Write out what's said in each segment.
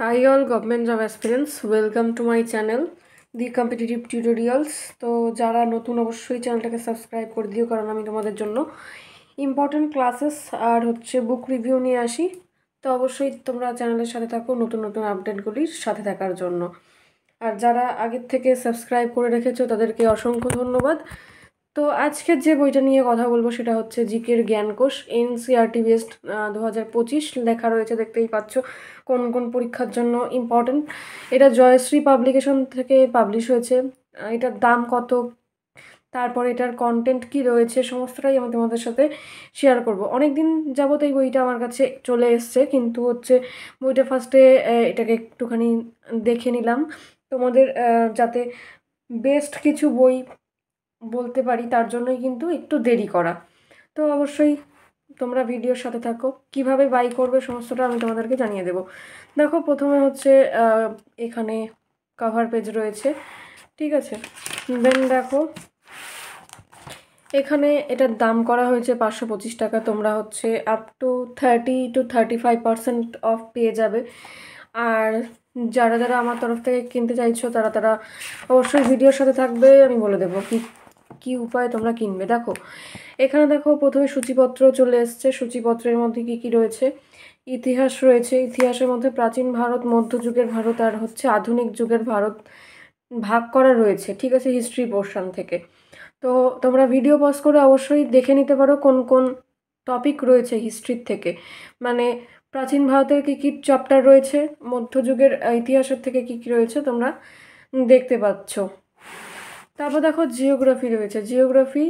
high all government job aspirants welcome to my channel the competitive tutorials তো যারা নতুন অবশ্যই চ্যানেলটাকে সাবস্ক্রাইব করে দিও কারণ আমি তোমাদের জন্য ইম্পর্ট্যান্ট ক্লাসেস আর হচ্ছে বুক রিভিউ নিয়ে আসি তো অবশ্যই তোমরা চ্যানেলের সাথে থাকো নতুন নতুন আপডেটগুলির সাথে থাকার জন্য আর যারা আগের থেকে সাবস্ক্রাইব করে রেখেছো তাদেরকে অসংখ্য ধন্যবাদ তো আজকের যে বইটা নিয়ে কথা বলবো সেটা হচ্ছে জিকের জ্ঞানকোষ এনসিআরটি বেস্ট দু হাজার পঁচিশ লেখা রয়েছে দেখতেই পাচ্ছ কোন কোন পরীক্ষার জন্য ইম্পর্টেন্ট এটা জয়শ্রী পাবলিকেশন থেকে পাবলিশ হয়েছে এটার দাম কত তারপরে এটার কন্টেন্ট কি রয়েছে সমস্তটাই আমি তোমাদের সাথে শেয়ার করব অনেক দিন যাবত এই বইটা আমার কাছে চলে এসছে কিন্তু হচ্ছে বইটা ফার্স্টে এটাকে একটুখানি দেখে নিলাম তোমাদের যাতে বেস্ট কিছু বই বলতে পারি তার জন্যই কিন্তু একটু দেরি করা তো অবশ্যই তোমরা ভিডিওর সাথে থাকো কিভাবে বাই করবে সমস্তটা আমি তোমাদেরকে জানিয়ে দেব দেখো প্রথমে হচ্ছে এখানে কভার পেজ রয়েছে ঠিক আছে দেন দেখো এখানে এটার দাম করা হয়েছে পাঁচশো পঁচিশ টাকা তোমরা হচ্ছে up to thirty to thirty five percent off পেয়ে যাবে আর যারা যারা আমার তরফ থেকে কিনতে চাইছো তারা তারা অবশ্যই ভিডিওর সাথে থাকবে আমি বলে দেবো কি কি উপায়ে তোমরা কিনবে দেখো এখানে দেখো প্রথমে সূচিপত্র চলে এসছে সূচিপত্রের মধ্যে কি কি রয়েছে ইতিহাস রয়েছে ইতিহাসের মধ্যে প্রাচীন ভারত মধ্যযুগের ভারত আর হচ্ছে আধুনিক যুগের ভারত ভাগ করা রয়েছে ঠিক আছে হিস্ট্রি পোর্শন থেকে তো তোমরা ভিডিও পজ করে অবশ্যই দেখে নিতে পারো কোন কোন টপিক রয়েছে হিস্ট্রির থেকে মানে প্রাচীন ভারতের কী কী চ্যাপ্টার রয়েছে মধ্যযুগের ইতিহাসের থেকে কী কী রয়েছে তোমরা দেখতে পাচ্ছ তারপর দেখো জিওগ্রাফি রয়েছে জিওগ্রাফি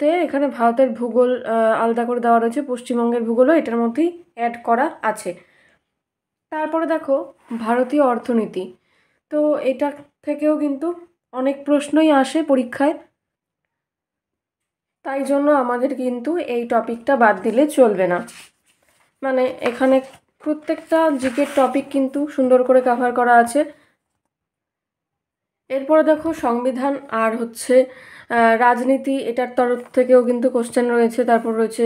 তে এখানে ভারতের ভূগোল আলাদা করে দেওয়া রয়েছে পশ্চিমবঙ্গের ভূগোলও এটার মধ্যেই অ্যাড করা আছে তারপরে দেখো ভারতীয় অর্থনীতি তো এটা থেকেও কিন্তু অনেক প্রশ্নই আসে পরীক্ষায় তাই জন্য আমাদের কিন্তু এই টপিকটা বাদ দিলে চলবে না মানে এখানে প্রত্যেকটা জিকের টপিক কিন্তু সুন্দর করে কাভার করা আছে এরপরে দেখো সংবিধান আর হচ্ছে রাজনীতি এটার তরফ থেকেও কিন্তু কোশ্চেন রয়েছে তারপর রয়েছে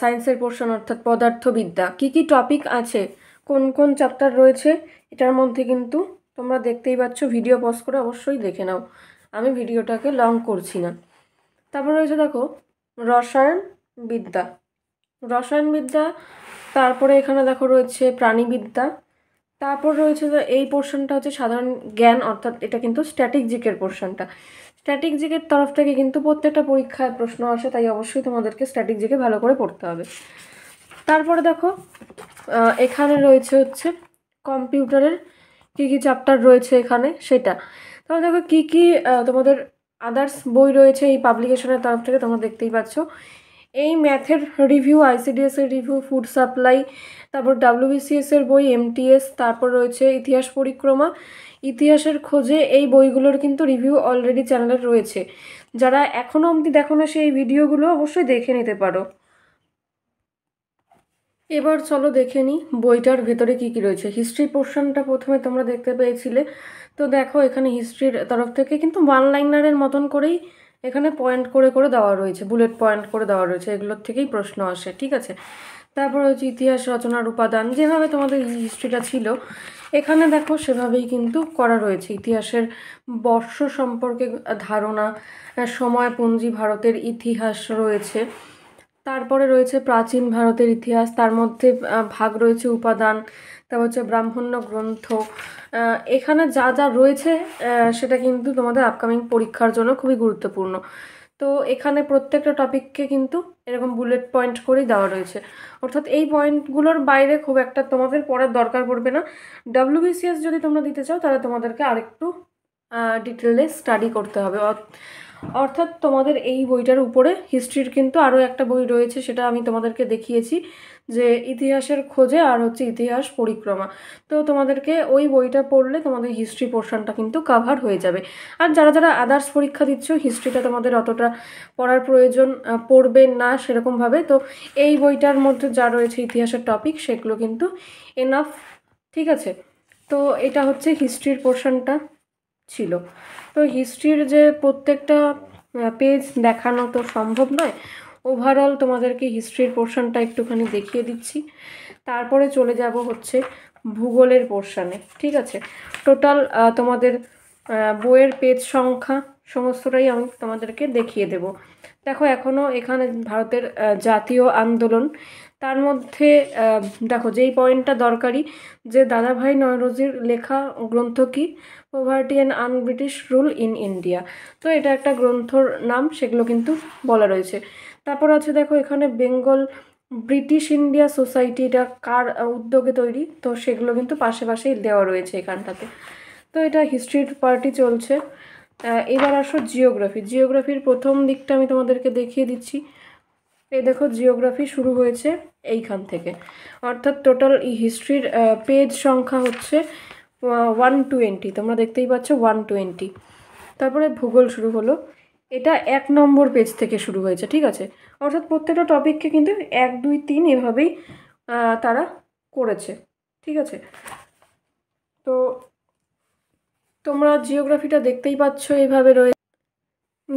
সায়েন্সের পোর্শন অর্থাৎ পদার্থবিদ্যা কি কি টপিক আছে কোন কোন চ্যাপ্টার রয়েছে এটার মধ্যে কিন্তু তোমরা দেখতেই পাচ্ছ ভিডিও পজ করে অবশ্যই দেখে নাও আমি ভিডিওটাকে লং করছি না তারপর রয়েছে দেখো রসায়ন বিদ্যা রসায়নবিদ্যা তারপরে এখানে দেখো রয়েছে প্রাণীবিদ্যা তারপর রয়েছে যে এই পোর্শনটা হচ্ছে সাধারণ জ্ঞান অর্থাৎ এটা কিন্তু স্ট্যাটিক জিকের পোর্শনটা স্ট্যাটিক জিকের তরফ থেকে কিন্তু প্রত্যেকটা পরীক্ষায় প্রশ্ন আসে তাই অবশ্যই তোমাদেরকে স্ট্যাটিক জিকে ভালো করে পড়তে হবে তারপরে দেখো এখানে রয়েছে হচ্ছে কম্পিউটারের কী কী চ্যাপ্টার রয়েছে এখানে সেটা তাহলে দেখো কী কী তোমাদের আদার্স বই রয়েছে এই পাবলিকেশনের তরফ থেকে তোমরা দেখতেই পাচ্ছ এই ম্যাথের রিভিউ আইসিডিএস এর রিভিউ ফুড সাপ্লাই তারপর ডাব্লিউবিসিএসের এর বই এমটিএস তারপর রয়েছে ইতিহাস পরিক্রমা ইতিহাসের খোঁজে এই বইগুলোর কিন্তু রিভিউ অলরেডি চ্যানেলে রয়েছে যারা এখনও অবধি দেখো না সেই ভিডিওগুলো অবশ্যই দেখে নিতে পারো এবার চলো দেখে নিই বইটার ভেতরে কি কি রয়েছে হিস্ট্রি পোর্শনটা প্রথমে তোমরা দেখতে পেয়েছিলে তো দেখো এখানে হিস্ট্রির তরফ থেকে কিন্তু ওয়ান লাইনারের মতন করেই এখানে পয়েন্ট করে করে দেওয়া রয়েছে বুলেট পয়েন্ট করে দেওয়া রয়েছে এগুলোর থেকেই প্রশ্ন আসে ঠিক আছে তারপর হচ্ছে ইতিহাস রচনার উপাদান যেভাবে তোমাদের হিস্ট্রিটা ছিল এখানে দেখো সেভাবেই কিন্তু করা রয়েছে ইতিহাসের বর্ষ সম্পর্কে ধারণা সময় পুঞ্জি ভারতের ইতিহাস রয়েছে তারপরে রয়েছে প্রাচীন ভারতের ইতিহাস তার মধ্যে ভাগ রয়েছে উপাদান তারপর হচ্ছে ব্রাহ্মণ্য গ্রন্থ এখানে যা যা রয়েছে সেটা কিন্তু তোমাদের আপকামিং পরীক্ষার জন্য খুবই গুরুত্বপূর্ণ তো এখানে প্রত্যেকটা টপিককে কিন্তু এরকম বুলেট পয়েন্ট করেই দেওয়া রয়েছে অর্থাৎ এই পয়েন্টগুলোর বাইরে খুব একটা তোমাদের পড়ার দরকার পড়বে না ডাব্লিউবিসিএস যদি তোমরা দিতে চাও তাহলে তোমাদেরকে আরেকটু ডিটেলে স্টাডি করতে হবে অর্থাৎ তোমাদের এই বইটার উপরে হিস্ট্রির কিন্তু আরও একটা বই রয়েছে সেটা আমি তোমাদেরকে দেখিয়েছি যে ইতিহাসের খোঁজে আর হচ্ছে ইতিহাস পরিক্রমা তো তোমাদেরকে ওই বইটা পড়লে তোমাদের হিস্ট্রি পোর্শনটা কিন্তু কাভার হয়ে যাবে আর যারা যারা আদার্স পরীক্ষা দিচ্ছ হিস্ট্রিটা তোমাদের অতটা পড়ার প্রয়োজন পড়বে না সেরকমভাবে তো এই বইটার মধ্যে যা রয়েছে ইতিহাসের টপিক সেগুলো কিন্তু এনাফ ঠিক আছে তো এটা হচ্ছে হিস্ট্রির পোর্শনটা ছিল তো হিস্ট্রির যে প্রত্যেকটা পেজ দেখানো তো সম্ভব নয় ওভারঅল তোমাদেরকে হিস্ট্রির পোর্শনটা একটুখানি দেখিয়ে দিচ্ছি তারপরে চলে যাব হচ্ছে ভূগোলের পোর্শানে ঠিক আছে টোটাল তোমাদের বইয়ের পেজ সংখ্যা সমস্তটাই আমি তোমাদেরকে দেখিয়ে দেব দেখো এখনও এখানে ভারতের জাতীয় আন্দোলন তার মধ্যে দেখো যেই পয়েন্টটা দরকারি যে দাদাভাই নয়রোজির লেখা গ্রন্থ কি poverty and unBritish rule in India তো এটা একটা গ্রন্থর নাম সেগুলো কিন্তু বলা রয়েছে তারপর আছে দেখো এখানে বেঙ্গল ব্রিটিশ ইন্ডিয়া সোসাইটিটা কার উদ্যোগে তৈরি তো সেগুলো কিন্তু পাশে পাশেই দেওয়া রয়েছে এখানটাতে তো এটা হিস্ট্রির পার্টি চলছে এবার আসো জিওগ্রাফি জিওগ্রাফির প্রথম দিকটা আমি তোমাদেরকে দেখিয়ে দিচ্ছি এই দেখো জিওগ্রাফি শুরু হয়েছে এইখান থেকে অর্থাৎ টোটাল হিস্ট্রির পেজ সংখ্যা হচ্ছে ওয়ান টোয়েন্টি তোমরা দেখতেই পাচ্ছ ওয়ান টোয়েন্টি তারপরে ভূগোল শুরু হলো এটা এক নম্বর পেজ থেকে শুরু হয়েছে ঠিক আছে অর্থাৎ প্রত্যেকটা টপিককে কিন্তু এক দুই তিন এভাবেই তারা করেছে ঠিক আছে তো তোমরা জিওগ্রাফিটা দেখতেই পাচ্ছ এভাবে রয়ে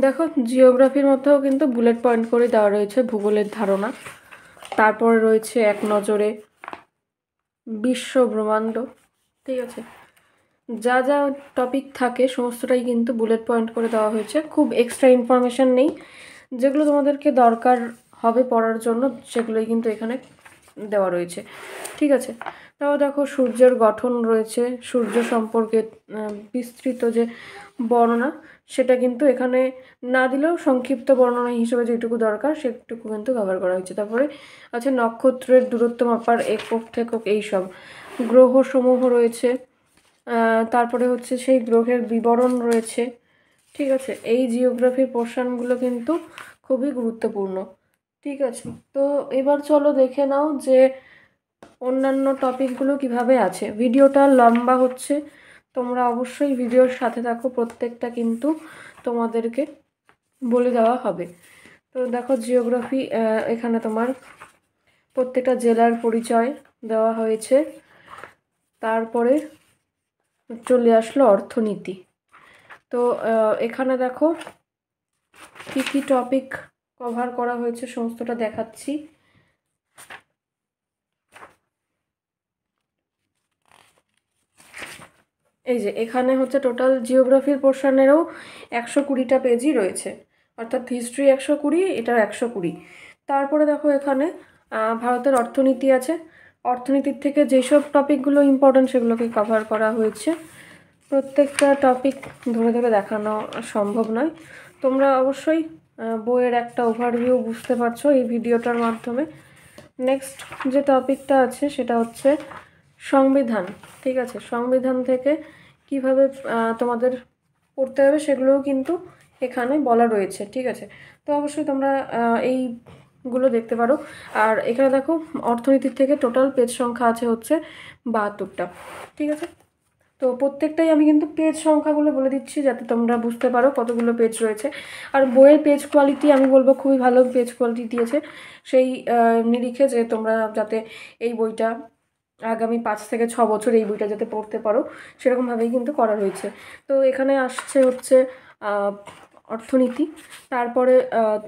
দেখো জিওগ্রাফির মধ্যেও কিন্তু বুলেট পয়েন্ট করে দেওয়া রয়েছে ভূগোলের ধারণা তারপরে রয়েছে এক নজরে বিশ্ব ব্রহ্মাণ্ড ঠিক আছে যা যা টপিক থাকে সমস্তটাই কিন্তু বুলেট পয়েন্ট করে দেওয়া হয়েছে খুব এক্সট্রা ইনফরমেশান নেই যেগুলো তোমাদেরকে দরকার হবে পড়ার জন্য সেগুলোই কিন্তু এখানে দেওয়া রয়েছে ঠিক আছে তাও দেখো সূর্যের গঠন রয়েছে সূর্য সম্পর্কে বিস্তৃত যে বর্ণনা সেটা কিন্তু এখানে না দিলেও সংক্ষিপ্ত বর্ণনা হিসেবে যেটুকু দরকার সেটুকু কিন্তু কভার করা হয়েছে তারপরে আছে নক্ষত্রের দূরত্ব মাপার একক থেকক এইসব গ্রহসমূহ রয়েছে তারপরে হচ্ছে সেই গ্রহের বিবরণ রয়েছে ঠিক আছে এই জিওগ্রাফির পোর্শনগুলো কিন্তু খুবই গুরুত্বপূর্ণ ঠিক আছে তো এবার চলো দেখে নাও যে অন্যান্য টপিকগুলো কিভাবে আছে ভিডিওটা লম্বা হচ্ছে তোমরা অবশ্যই ভিডিওর সাথে থাকো প্রত্যেকটা কিন্তু তোমাদেরকে বলে দেওয়া হবে তো দেখো জিওগ্রাফি এখানে তোমার প্রত্যেকটা জেলার পরিচয় দেওয়া হয়েছে তারপরে চলে আসলো অর্থনীতি তো এখানে দেখো কী কী টপিক কভার করা হয়েছে সমস্তটা দেখাচ্ছি এই যে এখানে হচ্ছে টোটাল জিওগ্রাফির পোর্শনেরও একশো কুড়িটা পেজই রয়েছে অর্থাৎ হিস্ট্রি একশো কুড়ি এটার একশো কুড়ি তারপরে দেখো এখানে ভারতের অর্থনীতি আছে অর্থনীতির থেকে যেসব টপিকগুলো ইম্পর্ট্যান্ট সেগুলোকে কভার করা হয়েছে প্রত্যেকটা টপিক ধরে ধরে দেখানো সম্ভব নয় তোমরা অবশ্যই বইয়ের একটা ওভারভিউ বুঝতে পারছো এই ভিডিওটার মাধ্যমে নেক্সট যে টপিকটা আছে সেটা হচ্ছে সংবিধান ঠিক আছে সংবিধান থেকে কিভাবে তোমাদের পড়তে হবে সেগুলোও কিন্তু এখানে বলা রয়েছে ঠিক আছে তো অবশ্যই তোমরা এই গুলো দেখতে পারো আর এখানে দেখো অর্থনীতির থেকে টোটাল পেজ সংখ্যা আছে হচ্ছে বাহাত্তরটা ঠিক আছে তো প্রত্যেকটাই আমি কিন্তু পেজ সংখ্যাগুলো বলে দিচ্ছি যাতে তোমরা বুঝতে পারো কতগুলো পেজ রয়েছে আর বইয়ের পেজ কোয়ালিটি আমি বলবো খুবই ভালো পেজ কোয়ালিটি দিয়েছে সেই নিরিখে যে তোমরা যাতে এই বইটা আগামী পাঁচ থেকে ছ বছর এই বইটা যাতে পড়তে পারো সেরকমভাবেই কিন্তু করা হয়েছে তো এখানে আসছে হচ্ছে অর্থনীতি তারপরে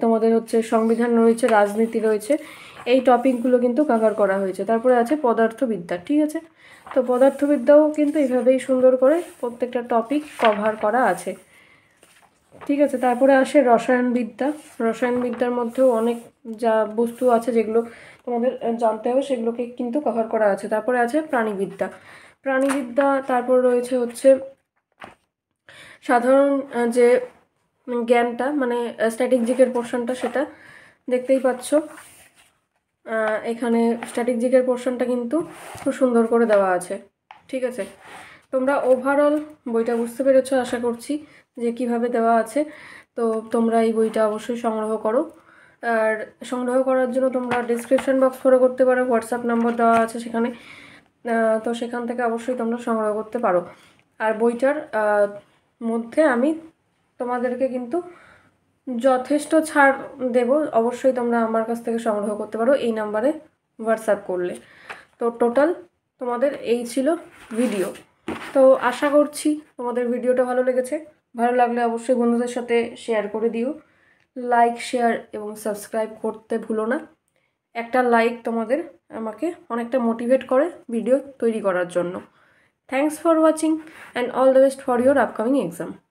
তোমাদের হচ্ছে সংবিধান রয়েছে রাজনীতি রয়েছে এই টপিকগুলো কিন্তু কাভার করা হয়েছে তারপরে আছে পদার্থবিদ্যা ঠিক আছে তো পদার্থবিদ্যাও কিন্তু এভাবেই সুন্দর করে প্রত্যেকটা টপিক কভার করা আছে ঠিক আছে তারপরে আসে রসায়নবিদ্যা রসায়নবিদ্যার মধ্যেও অনেক যা বস্তু আছে যেগুলো তোমাদের জানতে হবে সেগুলোকে কিন্তু কভার করা আছে তারপরে আছে প্রাণীবিদ্যা প্রাণীবিদ্যা তারপর রয়েছে হচ্ছে সাধারণ যে মানে জ্ঞানটা মানে স্ট্র্যাটেজিকের পোর্শনটা সেটা দেখতেই পাচ্ছ এখানে স্ট্র্যাটেজিকের পোর্শনটা কিন্তু খুব সুন্দর করে দেওয়া আছে ঠিক আছে তোমরা ওভারঅল বইটা বুঝতে পেরেছো আশা করছি যে কিভাবে দেওয়া আছে তো তোমরা এই বইটা অবশ্যই সংগ্রহ করো আর সংগ্রহ করার জন্য তোমরা ডিসক্রিপশান বক্স ফলো করতে পারো হোয়াটসঅ্যাপ নাম্বার দেওয়া আছে সেখানে তো সেখান থেকে অবশ্যই তোমরা সংগ্রহ করতে পারো আর বইটার মধ্যে আমি তোমাদেরকে কিন্তু যথেষ্ট ছাড় দেব অবশ্যই তোমরা আমার কাছ থেকে সংগ্রহ করতে পারো এই নাম্বারে হোয়াটসঅ্যাপ করলে তো টোটাল তোমাদের এই ছিল ভিডিও তো আশা করছি তোমাদের ভিডিওটা ভালো লেগেছে ভালো লাগলে অবশ্যই বন্ধুদের সাথে শেয়ার করে দিও লাইক শেয়ার এবং সাবস্ক্রাইব করতে ভুলো না একটা লাইক তোমাদের আমাকে অনেকটা মোটিভেট করে ভিডিও তৈরি করার জন্য thanks for watching and all the best for your upcoming exam